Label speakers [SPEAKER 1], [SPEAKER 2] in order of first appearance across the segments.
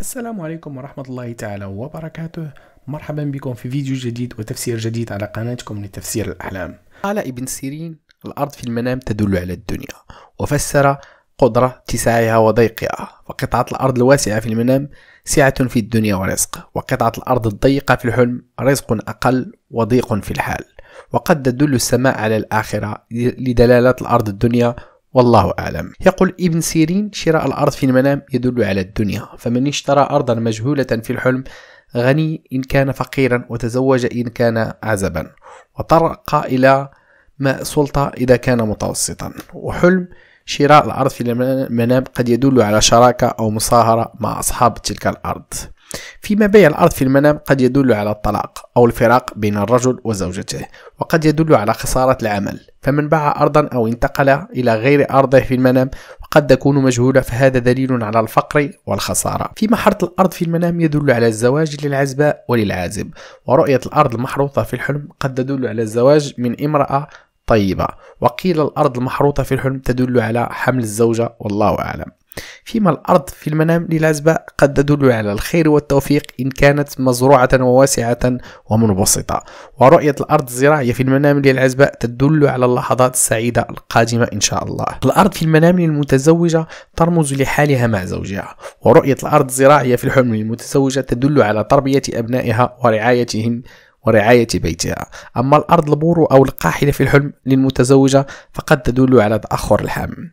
[SPEAKER 1] السلام عليكم ورحمة الله تعالى وبركاته مرحبا بكم في فيديو جديد وتفسير جديد على قناتكم لتفسير الأحلام قال ابن سيرين الأرض في المنام تدل على الدنيا وفسر قدرة اتساعها وضيقها وقطعة الأرض الواسعة في المنام سعة في الدنيا ورزق وقطعة الأرض الضيقة في الحلم رزق أقل وضيق في الحال وقد تدل السماء على الآخرة لدلالة الأرض الدنيا والله أعلم يقول ابن سيرين شراء الأرض في المنام يدل على الدنيا فمن اشترى أرضا مجهولة في الحلم غني إن كان فقيرا وتزوج إن كان عزبا وطرق إلى ما سلطة إذا كان متوسطا وحلم شراء الأرض في المنام قد يدل على شراكة أو مصاهرة مع أصحاب تلك الأرض فيما بيع الأرض في المنام قد يدل على الطلاق أو الفراق بين الرجل وزوجته وقد يدل على خسارة العمل فمن باع أرضا أو انتقل إلى غير أرضه في المنام وقد تكون مجهولة فهذا دليل على الفقر والخسارة في محرة الأرض في المنام يدل على الزواج للعزباء وللعازب ورؤية الأرض المحروطة في الحلم قد تدل على الزواج من امرأة طيبة وقيل الأرض المحروطة في الحلم تدل على حمل الزوجة والله أعلم فيما الأرض في المنام للعزبة قد تدل على الخير والتوفيق إن كانت مزروعة وواسعة ومنبسطة ورؤية الأرض الزراعية في المنام للعزبة تدل على اللحظات السعيدة القادمة إن شاء الله الأرض في المنام للمتزوجة ترمز لحالها مع زوجها ورؤية الأرض الزراعية في الحلم للمتزوجة تدل على تربية أبنائها ورعايتهم ورعاية بيتها أما الأرض البور أو القاحلة في الحلم للمتزوجة فقد تدل على تأخر الحمل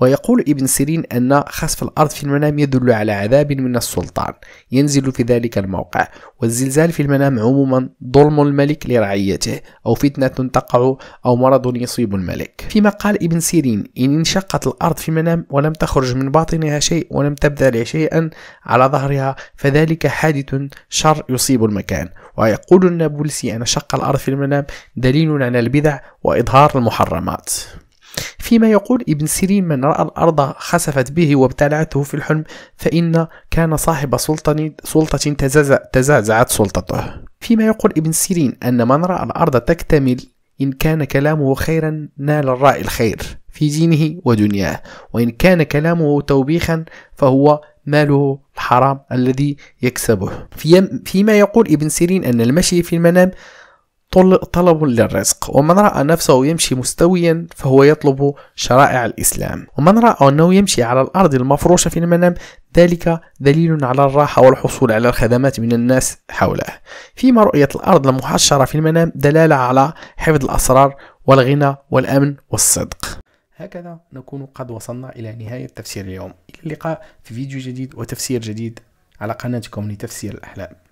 [SPEAKER 1] ويقول ابن سيرين أن خسف الأرض في المنام يدل على عذاب من السلطان ينزل في ذلك الموقع والزلزال في المنام عموما ظلم الملك لرعيته أو فتنة تقع أو مرض يصيب الملك فيما قال ابن سيرين إن انشقت الأرض في المنام ولم تخرج من باطنها شيء ولم تبذل شيئا على ظهرها فذلك حادث شر يصيب المكان ويقول النابلسي أن شق الأرض في المنام دليل على البدع وإظهار المحرمات فيما يقول ابن سيرين من رأى الأرض خسفت به وابتلعته في الحلم فإن كان صاحب سلطة, سلطة تزعزعت سلطته فيما يقول ابن سيرين أن من رأى الأرض تكتمل إن كان كلامه خيرا نال الرأي الخير في دينه ودنياه وإن كان كلامه توبيخا فهو ماله الحرام الذي يكسبه فيما يقول ابن سيرين أن المشي في المنام طلب للرزق ومن رأى نفسه يمشي مستويا فهو يطلب شرائع الإسلام ومن رأى أنه يمشي على الأرض المفروشة في المنام ذلك دليل على الراحة والحصول على الخدمات من الناس حوله فيما رؤية الأرض المحشرة في المنام دلالة على حفظ الأسرار والغنى والأمن والصدق هكذا نكون قد وصلنا إلى نهاية تفسير اليوم إلى اللقاء في فيديو جديد وتفسير جديد على قناتكم لتفسير الأحلام